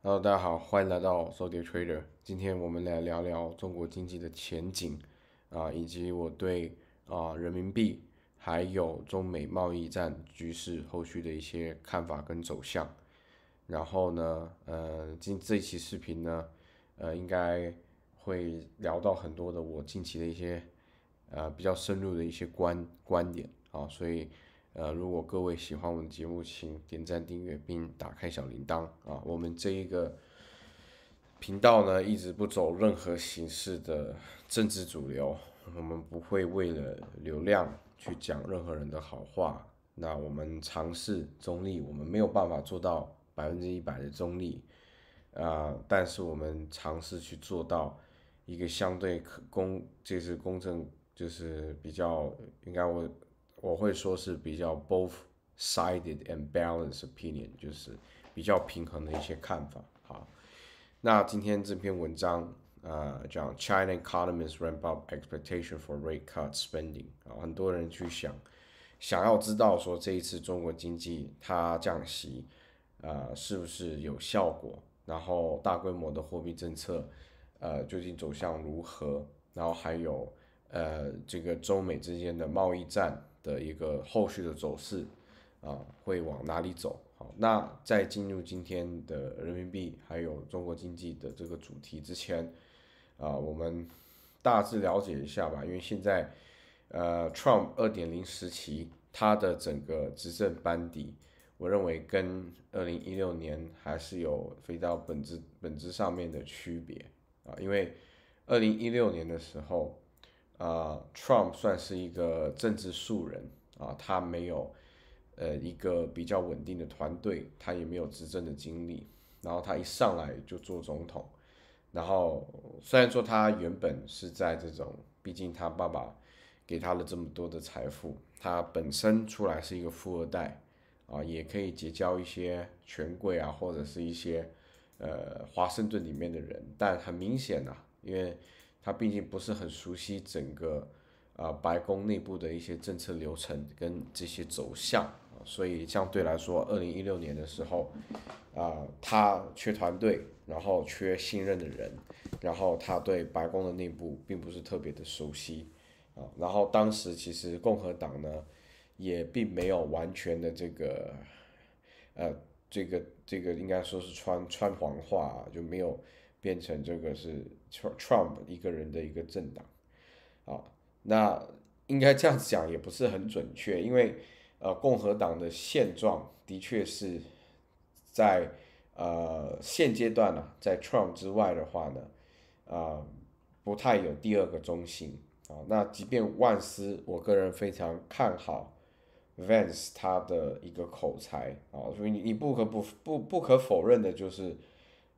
Hello，大家好，欢迎来到 SoD Trader。今天我们来聊聊中国经济的前景啊，以及我对啊人民币还有中美贸易战局势后续的一些看法跟走向。然后呢，呃，今这期视频呢，呃，应该会聊到很多的我近期的一些呃比较深入的一些观观点啊，所以。呃，如果各位喜欢我们的节目，请点赞、订阅并打开小铃铛啊！我们这一个频道呢，一直不走任何形式的政治主流，我们不会为了流量去讲任何人的好话。那我们尝试中立，我们没有办法做到百分之一百的中立啊，但是我们尝试去做到一个相对公，就是公正，就是比较应该我。我会说是比较 both sided and balanced opinion，就是比较平衡的一些看法。好，那今天这篇文章啊，讲 China economists ramp up expectation for rate cut spending，啊，很多人去想，想要知道说这一次中国经济它降息，呃，是不是有效果？然后大规模的货币政策，呃，究竟走向如何？然后还有呃，这个中美之间的贸易战。的一个后续的走势啊，会往哪里走？好，那在进入今天的人民币还有中国经济的这个主题之前啊，我们大致了解一下吧。因为现在呃，Trump 2.0时期，它的整个执政班底，我认为跟2016年还是有非常本质本质上面的区别啊。因为2016年的时候。啊，Trump 算是一个政治素人啊，他没有呃一个比较稳定的团队，他也没有执政的经历，然后他一上来就做总统，然后虽然说他原本是在这种，毕竟他爸爸给他了这么多的财富，他本身出来是一个富二代啊，也可以结交一些权贵啊，或者是一些呃华盛顿里面的人，但很明显呐，因为。他毕竟不是很熟悉整个，呃，白宫内部的一些政策流程跟这些走向，所以相对来说，二零一六年的时候，啊，他缺团队，然后缺信任的人，然后他对白宫的内部并不是特别的熟悉，啊，然后当时其实共和党呢，也并没有完全的这个，呃，这个这个应该说是穿穿黄话、啊、就没有。变成这个是 trum p 一个人的一个政党，啊，那应该这样讲也不是很准确，因为呃共和党的现状的确是在呃现阶段呢，在 trum p 之外的话呢，啊不太有第二个中心啊。那即便万斯，我个人非常看好 Vance 他的一个口才啊，所以你不可不不不可否认的就是。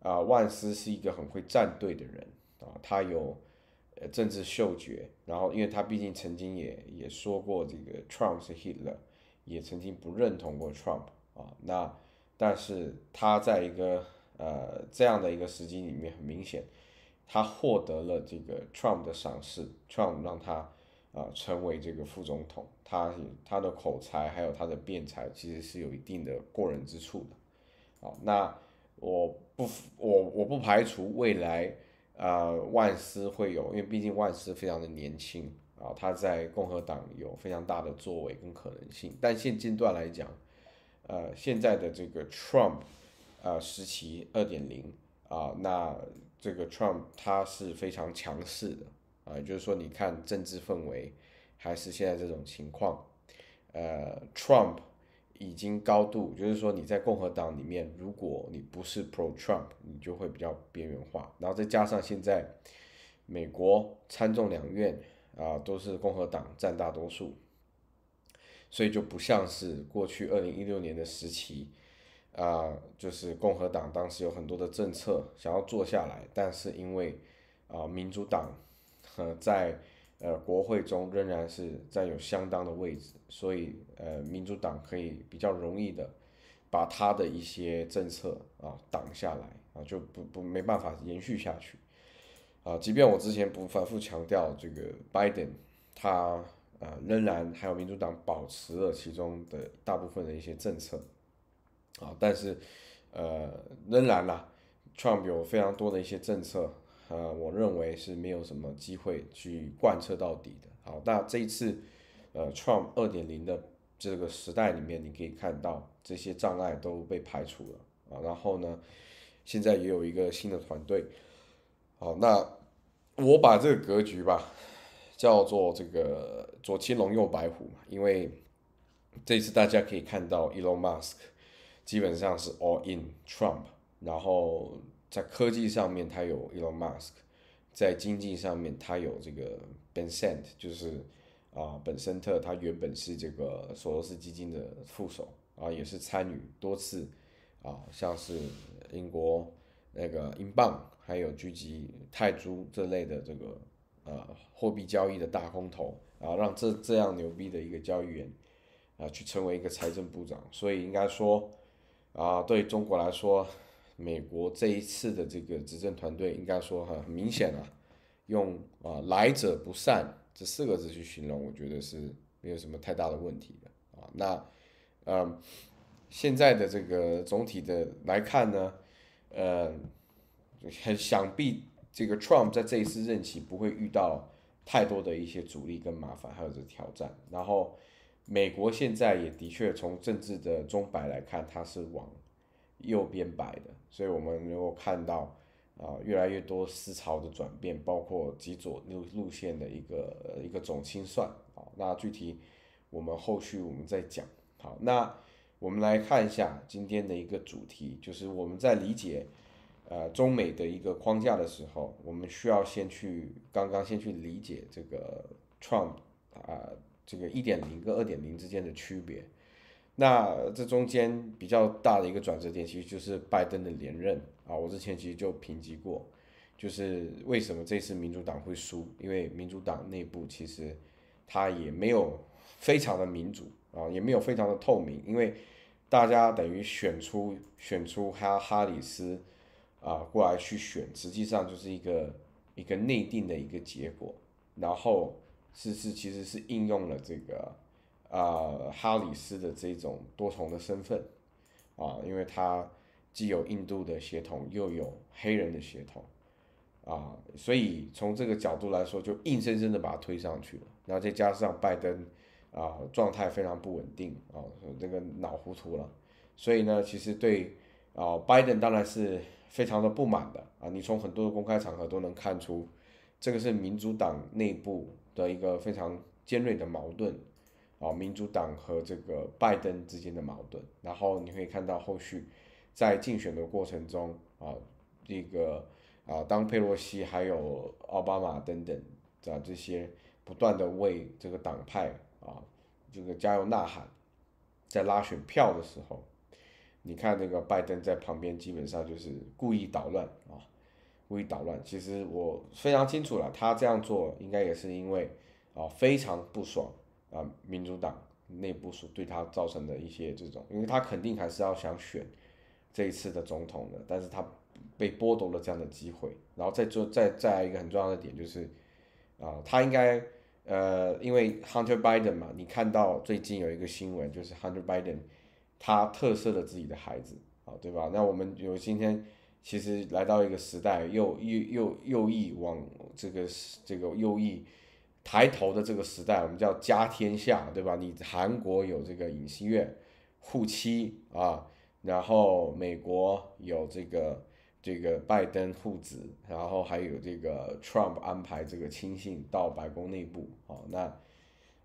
啊，万斯是一个很会站队的人啊，他有呃政治嗅觉，然后因为他毕竟曾经也也说过这个 Trump 是 Hitler，也曾经不认同过 Trump 啊，那但是他在一个呃这样的一个时机里面，很明显，他获得了这个 Trump 的赏识，Trump 让他啊成为这个副总统，他他的口才还有他的辩才，其实是有一定的过人之处的，好，那我。不，我我不排除未来，呃，万斯会有，因为毕竟万斯非常的年轻啊，他在共和党有非常大的作为跟可能性。但现阶段来讲，呃，现在的这个 Trump，呃，时期二点零啊，那这个 Trump 他是非常强势的啊，也就是说，你看政治氛围还是现在这种情况，呃，Trump。已经高度，就是说你在共和党里面，如果你不是 pro Trump，你就会比较边缘化。然后再加上现在美国参众两院啊都是共和党占大多数，所以就不像是过去二零一六年的时期啊，就是共和党当时有很多的政策想要做下来，但是因为啊民主党在。呃，国会中仍然是占有相当的位置，所以呃，民主党可以比较容易的把他的一些政策啊挡下来啊，就不不没办法延续下去啊。即便我之前不反复强调这个拜登，他呃仍然还有民主党保持了其中的大部分的一些政策啊，但是呃，仍然呢，Trump 有非常多的一些政策。呃，我认为是没有什么机会去贯彻到底的。好，那这一次，呃，Trump 二点零的这个时代里面，你可以看到这些障碍都被排除了啊。然后呢，现在也有一个新的团队。好，那我把这个格局吧，叫做这个左青龙右白虎嘛，因为这一次大家可以看到，Elon Musk 基本上是 all in Trump，然后。在科技上面，他有 Elon Musk；在经济上面，他有这个 Ben s a e n t 就是啊，本森特，他原本是这个索罗斯基金的副手啊，也是参与多次啊，像是英国那个英镑，还有狙击泰铢这类的这个呃货币交易的大空头啊，让这这样牛逼的一个交易员啊，去成为一个财政部长，所以应该说啊，对中国来说。美国这一次的这个执政团队，应该说很很明显啊，用啊“来者不善”这四个字去形容，我觉得是没有什么太大的问题的啊。那嗯，现在的这个总体的来看呢，呃，想必这个 Trump 在这一次任期不会遇到太多的一些阻力跟麻烦，还有这挑战。然后，美国现在也的确从政治的钟摆来看，它是往。右边白的，所以我们如果看到啊越来越多思潮的转变，包括极左路路线的一个一个总清算啊，那具体我们后续我们再讲。好，那我们来看一下今天的一个主题，就是我们在理解呃中美的一个框架的时候，我们需要先去刚刚先去理解这个 Trump 啊这个一点零跟二点零之间的区别。那这中间比较大的一个转折点，其实就是拜登的连任啊。我之前其实就评级过，就是为什么这次民主党会输，因为民主党内部其实他也没有非常的民主啊，也没有非常的透明，因为大家等于选出选出哈哈里斯啊过来去选，实际上就是一个一个内定的一个结果，然后是是其实是应用了这个。呃，哈里斯的这种多重的身份啊，因为他既有印度的血统，又有黑人的血统啊，所以从这个角度来说，就硬生生的把他推上去了。然后再加上拜登啊，状态非常不稳定啊，这个脑糊涂了。所以呢，其实对啊，拜登当然是非常的不满的啊。你从很多的公开场合都能看出，这个是民主党内部的一个非常尖锐的矛盾。哦，民主党和这个拜登之间的矛盾，然后你可以看到后续，在竞选的过程中啊，这个啊，当佩洛西还有奥巴马等等的这些不断的为这个党派啊这个加油呐喊，在拉选票的时候，你看那个拜登在旁边基本上就是故意捣乱啊，故意捣乱。其实我非常清楚了，他这样做应该也是因为啊非常不爽。啊，民主党内部所对他造成的一些这种，因为他肯定还是要想选这一次的总统的，但是他被剥夺了这样的机会。然后再做，再再来一个很重要的点就是，啊，他应该，呃，因为 Hunter Biden 嘛，你看到最近有一个新闻，就是 Hunter Biden，他特赦了自己的孩子，啊，对吧？那我们有今天，其实来到一个时代，右右右右翼往这个这个右翼。抬头的这个时代，我们叫家天下，对吧？你韩国有这个尹锡悦护妻啊，然后美国有这个这个拜登护子，然后还有这个 Trump 安排这个亲信到白宫内部啊，那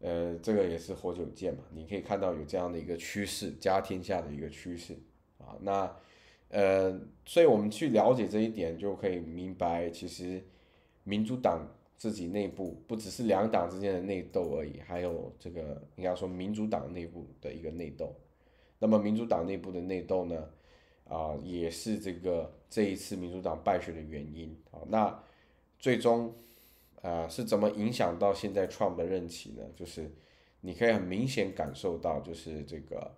呃，这个也是活久见嘛。你可以看到有这样的一个趋势，家天下的一个趋势啊。那呃，所以我们去了解这一点，就可以明白其实民主党。自己内部不只是两党之间的内斗而已，还有这个应该说民主党内部的一个内斗。那么民主党内部的内斗呢，啊，也是这个这一次民主党败选的原因啊。那最终啊是怎么影响到现在 Trump 的任期呢？就是你可以很明显感受到，就是这个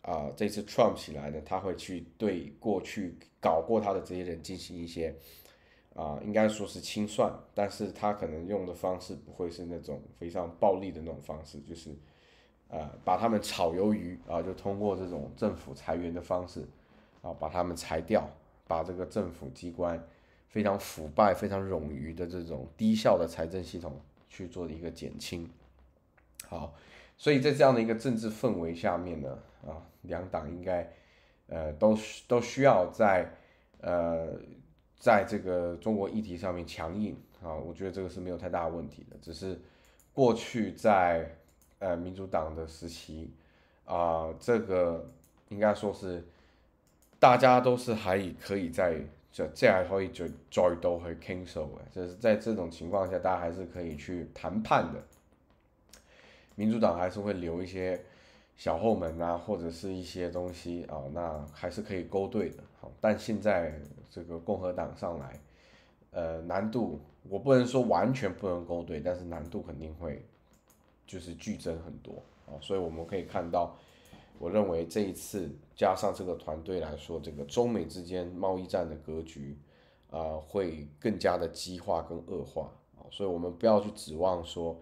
啊，这次 Trump 起来呢，他会去对过去搞过他的这些人进行一些。啊，应该说是清算，但是他可能用的方式不会是那种非常暴力的那种方式，就是，呃，把他们炒鱿鱼啊，就通过这种政府裁员的方式，啊，把他们裁掉，把这个政府机关非常腐败、非常冗余的这种低效的财政系统去做一个减轻。好，所以在这样的一个政治氛围下面呢，啊，两党应该，呃，都都需要在，呃。在这个中国议题上面强硬啊，我觉得这个是没有太大问题的。只是过去在呃民主党的时期啊，这个应该说是大家都是还可以在这这样可以就战斗和 e l 的，就是在这种情况下，大家还是可以去谈判的。民主党还是会留一些。小后门啊，或者是一些东西啊，那还是可以勾兑的。好，但现在这个共和党上来，呃，难度我不能说完全不能勾兑，但是难度肯定会就是剧增很多啊。所以我们可以看到，我认为这一次加上这个团队来说，这个中美之间贸易战的格局啊，会更加的激化跟恶化啊。所以，我们不要去指望说。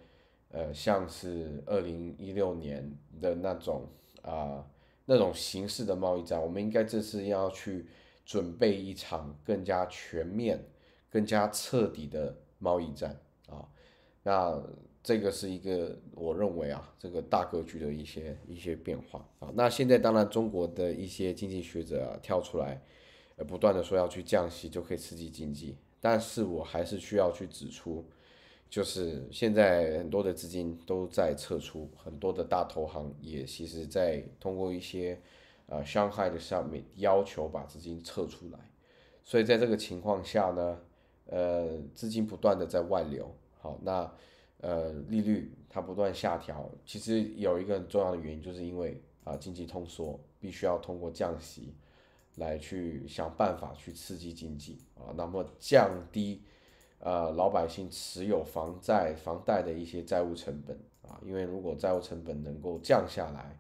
呃，像是二零一六年的那种啊，那种形式的贸易战，我们应该这次要去准备一场更加全面、更加彻底的贸易战啊。那这个是一个我认为啊，这个大格局的一些一些变化啊。那现在当然，中国的一些经济学者啊跳出来，不断的说要去降息就可以刺激经济，但是我还是需要去指出。就是现在很多的资金都在撤出，很多的大投行也其实在通过一些，呃伤害的上面要求把资金撤出来，所以在这个情况下呢，呃，资金不断的在外流，好，那呃利率它不断下调，其实有一个很重要的原因，就是因为啊经济通缩，必须要通过降息来去想办法去刺激经济啊，那么降低。呃，老百姓持有房债、房贷的一些债务成本啊，因为如果债务成本能够降下来，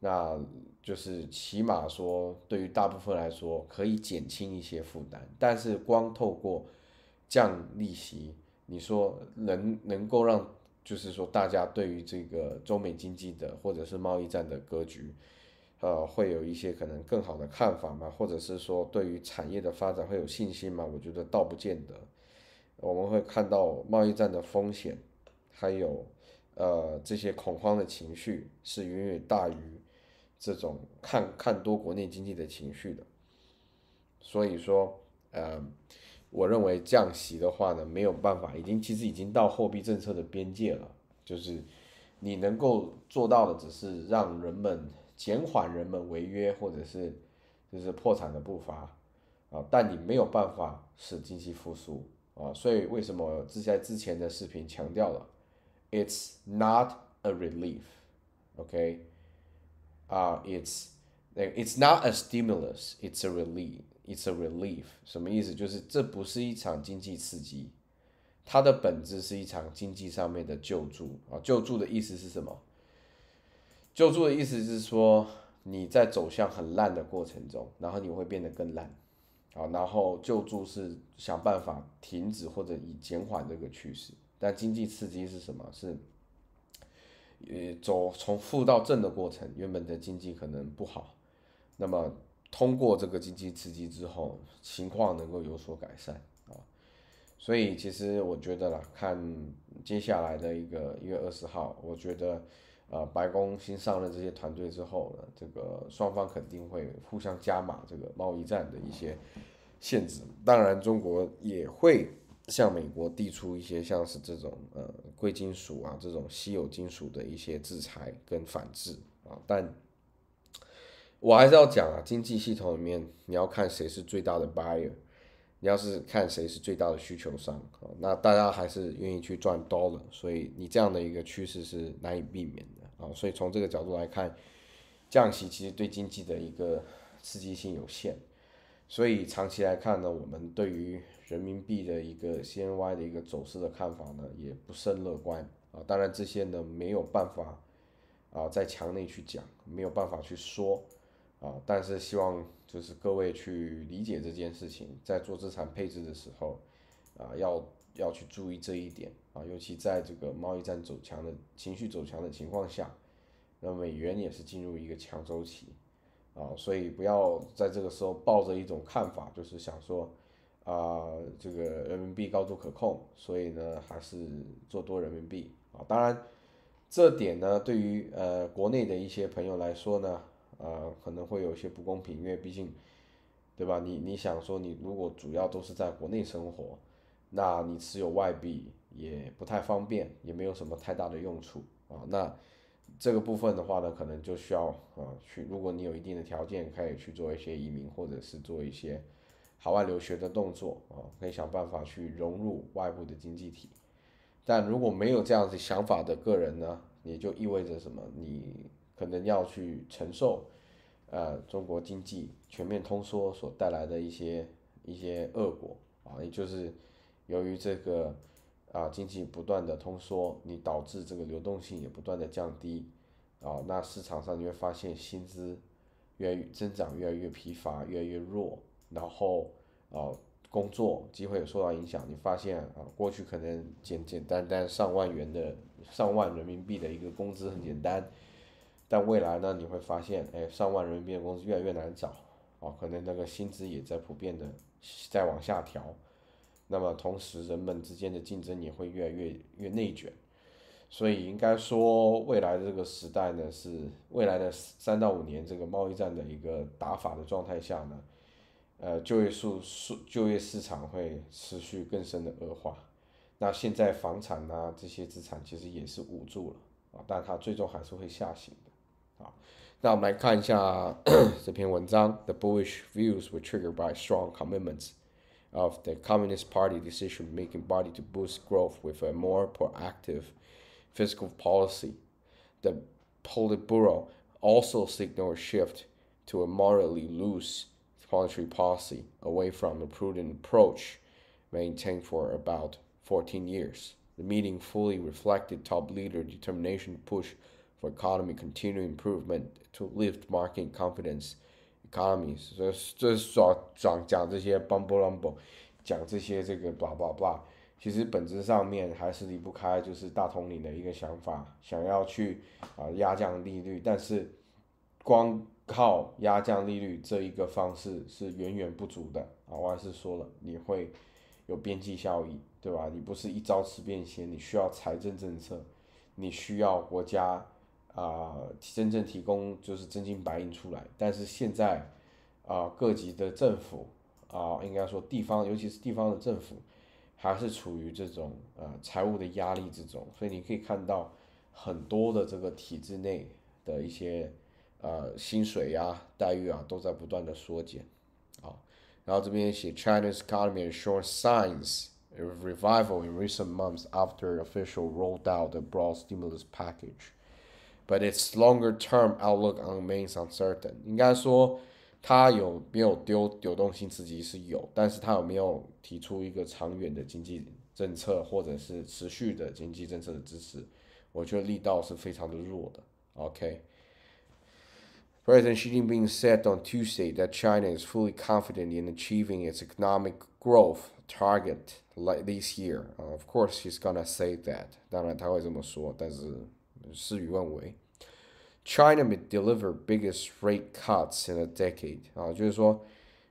那就是起码说，对于大部分来说可以减轻一些负担。但是光透过降利息，你说能能够让，就是说大家对于这个中美经济的或者是贸易战的格局，呃，会有一些可能更好的看法吗？或者是说对于产业的发展会有信心吗？我觉得倒不见得。我们会看到贸易战的风险，还有呃这些恐慌的情绪是远远大于这种看看多国内经济的情绪的。所以说，呃，我认为降息的话呢，没有办法，已经其实已经到货币政策的边界了，就是你能够做到的只是让人们减缓人们违约或者是就是破产的步伐啊，但你没有办法使经济复苏。啊，所以为什么之在之前的视频强调了？It's not a relief，OK？啊，It's，it's not a stimulus，it's a relief，it's a relief。什么意思？就是这不是一场经济刺激，它的本质是一场经济上面的救助啊。救助的意思是什么？救助的意思是说你在走向很烂的过程中，然后你会变得更烂。啊，然后救助是想办法停止或者以减缓这个趋势，但经济刺激是什么？是，呃，走从负到正的过程。原本的经济可能不好，那么通过这个经济刺激之后，情况能够有所改善啊。所以其实我觉得啦，看接下来的一个一月二十号，我觉得。呃，白宫新上任这些团队之后，呢，这个双方肯定会互相加码这个贸易战的一些限制。当然，中国也会向美国递出一些像是这种呃贵金属啊这种稀有金属的一些制裁跟反制啊。但我还是要讲啊，经济系统里面你要看谁是最大的 buyer，你要是看谁是最大的需求商啊，那大家还是愿意去赚 dollar，所以你这样的一个趋势是难以避免的。啊，所以从这个角度来看，降息其实对经济的一个刺激性有限，所以长期来看呢，我们对于人民币的一个 CNY 的一个走势的看法呢，也不甚乐观啊。当然这些呢没有办法啊在墙内去讲，没有办法去说啊，但是希望就是各位去理解这件事情，在做资产配置的时候啊要。要去注意这一点啊，尤其在这个贸易战走强的情绪走强的情况下，那美元也是进入一个强周期啊，所以不要在这个时候抱着一种看法，就是想说啊，这个人民币高度可控，所以呢还是做多人民币啊。当然，这点呢对于呃国内的一些朋友来说呢，呃可能会有些不公平，因为毕竟，对吧？你你想说你如果主要都是在国内生活。那你持有外币也不太方便，也没有什么太大的用处啊。那这个部分的话呢，可能就需要啊去，如果你有一定的条件，可以去做一些移民，或者是做一些海外留学的动作啊，可以想办法去融入外部的经济体。但如果没有这样子想法的个人呢，也就意味着什么？你可能要去承受，呃，中国经济全面通缩所带来的一些一些恶果啊，也就是。由于这个啊，经济不断的通缩，你导致这个流动性也不断的降低，啊，那市场上你会发现薪资越增长越来越疲乏，越来越弱，然后啊，工作机会也受到影响。你发现啊，过去可能简简单单上万元的上万人民币的一个工资很简单，但未来呢，你会发现，哎，上万人民币的工资越来越难找，哦，可能那个薪资也在普遍的在往下调。那么同时，人们之间的竞争也会越来越越内卷，所以应该说，未来的这个时代呢，是未来的三到五年这个贸易战的一个打法的状态下呢，呃，就业数数就业市场会持续更深的恶化。那现在房产啊这些资产其实也是捂住了啊，但它最终还是会下行的啊。那我们来看一下 这篇文章，The bullish views were triggered by strong commitments。of the Communist Party decision making body to boost growth with a more proactive fiscal policy. The Politburo also signaled a shift to a moderately loose monetary policy away from a prudent approach maintained for about 14 years. The meeting fully reflected top leader determination to push for economy continued improvement to lift market confidence 卡米斯，这这说讲讲这些 b u m b b u m b l e 讲这些这个 blah blah blah，其实本质上面还是离不开就是大统领的一个想法，想要去啊压降利率，但是光靠压降利率这一个方式是远远不足的啊，我还是说了，你会有边际效益，对吧？你不是一朝吃遍先，你需要财政政策，你需要国家。啊，真正提供就是真金白银出来，但是现在，啊，各级的政府啊，应该说地方，尤其是地方的政府，还是处于这种呃财务的压力之中，所以你可以看到很多的这个体制内的一些呃薪水呀、待遇啊，都在不断的缩减啊。然后这边写 Chinese c o v e r n m e n t shows signs o revival in recent months after o f f i c i a l rolled out the broad stimulus package. but its longer term outlook remains remains uncertain。应该说，它有没有丢流动性刺激是有，但是它有没有提出一个长远的经济政策或者是持续的经济政策的支持，我觉得力道是非常的弱的。OK。President Xi Jinping said on Tuesday that China is fully confident in achieving its economic growth target like this year. Uh, of course, he's gonna say that. 当然他会这么说，但是事与愿违。China may deliver biggest rate cuts in a decade 啊，就是说，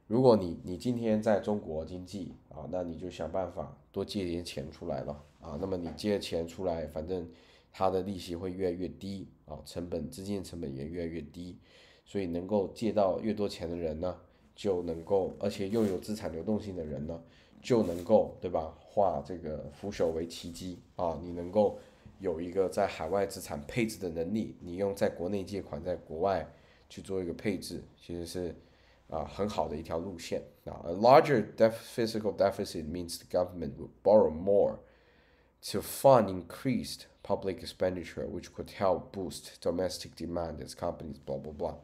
如果你你今天在中国经济啊，那你就想办法多借点钱出来了啊，那么你借的钱出来，反正它的利息会越来越低啊，成本资金成本也越来越低，所以能够借到越多钱的人呢，就能够，而且又有资产流动性的人呢，就能够对吧，化这个腐朽为奇机啊，你能够。有一个在海外资产配置的能力，你用在国内借款，在国外去做一个配置，其实是啊很好的一条路线。啊。a larger deficit means the government will borrow more to fund increased public expenditure, which could help boost domestic demand as companies blah blah blah。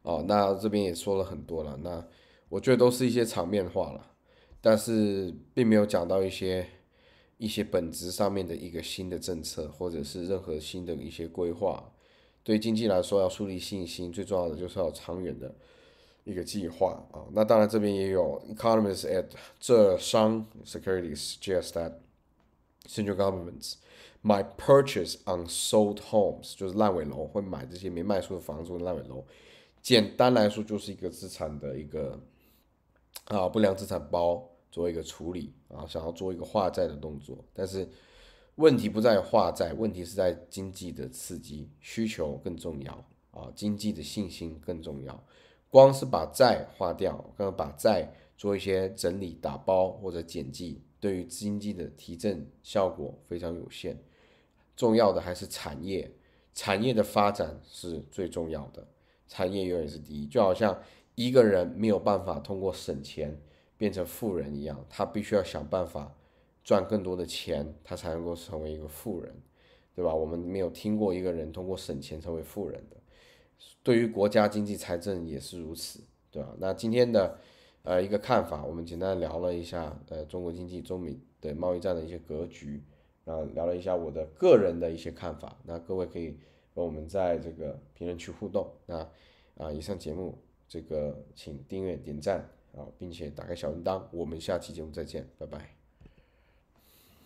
哦，那这边也说了很多了，那我觉得都是一些场面话了，但是并没有讲到一些。一些本质上面的一个新的政策，或者是任何新的一些规划，对经济来说要树立信心，最重要的就是要长远的一个计划啊。那当然，这边也有 economists at 浙商 Securities suggest that central governments might purchase unsold homes，就是烂尾楼会买这些没卖出的房子，烂尾楼。简单来说，就是一个资产的一个啊不良资产包。做一个处理啊，想要做一个化债的动作，但是问题不在化债，问题是在经济的刺激，需求更重要啊，经济的信心更重要。光是把债化掉，刚刚把债做一些整理、打包或者剪辑，对于经济的提振效果非常有限。重要的还是产业，产业的发展是最重要的，产业永远是第一。就好像一个人没有办法通过省钱。变成富人一样，他必须要想办法赚更多的钱，他才能够成为一个富人，对吧？我们没有听过一个人通过省钱成为富人的，对于国家经济财政也是如此，对吧？那今天的呃一个看法，我们简单聊了一下呃中国经济、中美的贸易战的一些格局，啊，聊了一下我的个人的一些看法，那各位可以和我们在这个评论区互动，那啊，以上节目这个请订阅点赞。好，并且打开小铃铛，我们下期节目再见，拜拜。